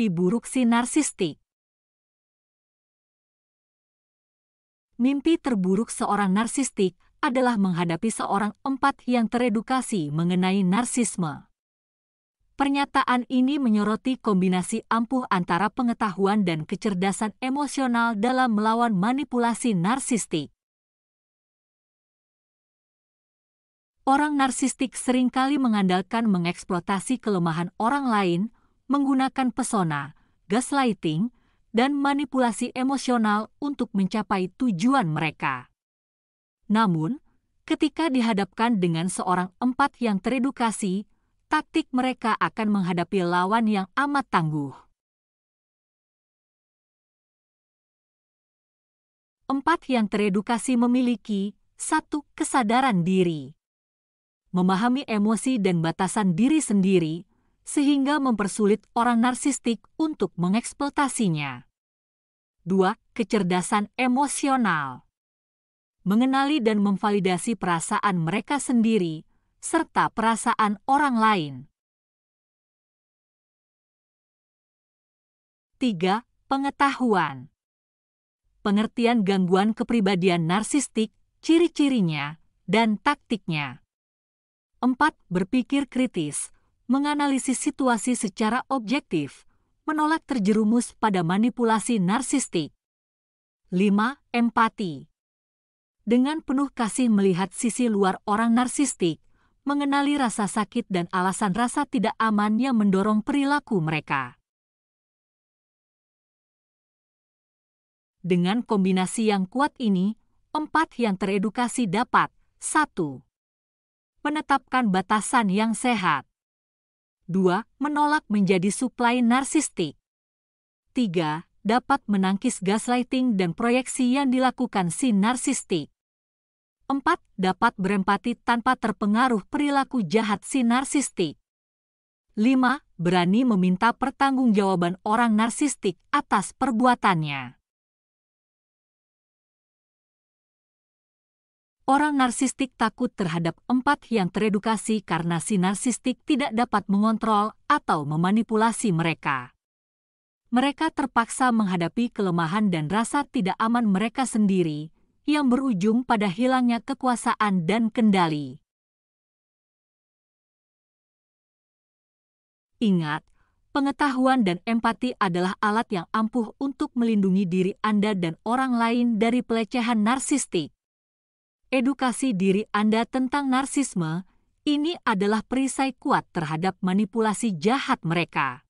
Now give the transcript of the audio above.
mimpi buruk si narsistik. Mimpi terburuk seorang narsistik adalah menghadapi seorang empat yang teredukasi mengenai narsisme. Pernyataan ini menyoroti kombinasi ampuh antara pengetahuan dan kecerdasan emosional dalam melawan manipulasi narsistik. Orang narsistik seringkali mengandalkan mengeksploitasi kelemahan orang lain menggunakan pesona, gaslighting, dan manipulasi emosional untuk mencapai tujuan mereka. Namun, ketika dihadapkan dengan seorang empat yang teredukasi, taktik mereka akan menghadapi lawan yang amat tangguh. Empat yang teredukasi memiliki satu kesadaran diri, memahami emosi dan batasan diri sendiri sehingga mempersulit orang narsistik untuk mengeksploitasinya. 2. Kecerdasan emosional Mengenali dan memvalidasi perasaan mereka sendiri, serta perasaan orang lain. 3. Pengetahuan Pengertian gangguan kepribadian narsistik, ciri-cirinya, dan taktiknya. 4. Berpikir kritis, menganalisis situasi secara objektif, menolak terjerumus pada manipulasi narsistik. 5. Empati Dengan penuh kasih melihat sisi luar orang narsistik, mengenali rasa sakit dan alasan rasa tidak aman yang mendorong perilaku mereka. Dengan kombinasi yang kuat ini, empat yang teredukasi dapat 1. Menetapkan batasan yang sehat 2. Menolak menjadi suplai narsistik. 3. Dapat menangkis gaslighting dan proyeksi yang dilakukan si narsistik. 4. Dapat berempati tanpa terpengaruh perilaku jahat si narsistik. 5. Berani meminta pertanggungjawaban orang narsistik atas perbuatannya. Orang narsistik takut terhadap empat yang teredukasi karena si narsistik tidak dapat mengontrol atau memanipulasi mereka. Mereka terpaksa menghadapi kelemahan dan rasa tidak aman mereka sendiri, yang berujung pada hilangnya kekuasaan dan kendali. Ingat, pengetahuan dan empati adalah alat yang ampuh untuk melindungi diri Anda dan orang lain dari pelecehan narsistik edukasi diri Anda tentang narsisme, ini adalah perisai kuat terhadap manipulasi jahat mereka.